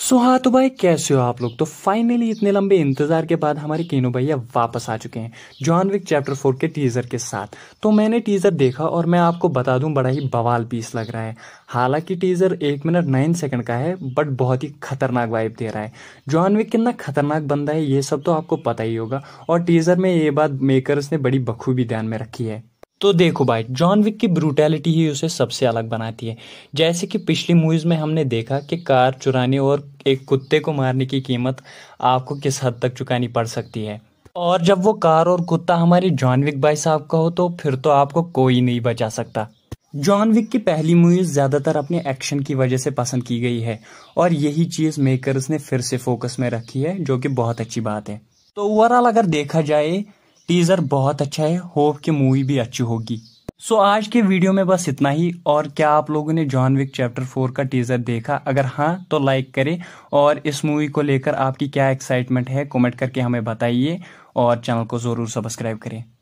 सो हाँ तो भाई कैसे हो आप लोग तो फाइनली इतने लंबे इंतज़ार के बाद हमारे केनो भैया वापस आ चुके हैं जॉन विक चैप्टर फोर के टीज़र के साथ तो मैंने टीज़र देखा और मैं आपको बता दूं बड़ा ही बवाल पीस लग रहा है हालांकि टीज़र एक मिनट नाइन सेकंड का है बट बहुत ही खतरनाक वाइब दे रहा है जॉन विक कितना खतरनाक बंदा है ये सब तो आपको पता ही होगा और टीज़र में ये बात मेकरस ने बड़ी बखूबी ध्यान में रखी है तो देखो भाई जॉन विक की ब्रूटैलिटी ही उसे सबसे अलग बनाती है जैसे कि पिछली मूवीज़ में हमने देखा कि कार चुराने और एक कुत्ते को मारने की कीमत आपको किस हद तक चुकानी पड़ सकती है और जब वो कार और कुत्ता हमारे जॉन विक भाई साहब का हो तो फिर तो आपको कोई नहीं बचा सकता जॉन विक की पहली मूवीज ज़्यादातर अपने एक्शन की वजह से पसंद की गई है और यही चीज़ मेकर्स ने फिर से फोकस में रखी है जो कि बहुत अच्छी बात है तो ओवरऑल अगर देखा जाए टीज़र बहुत अच्छा है होप कि मूवी भी अच्छी होगी सो so, आज के वीडियो में बस इतना ही और क्या आप लोगों ने जॉन विक चैप्टर फोर का टीज़र देखा अगर हाँ तो लाइक करें और इस मूवी को लेकर आपकी क्या एक्साइटमेंट है कमेंट करके हमें बताइए और चैनल को ज़रूर सब्सक्राइब करें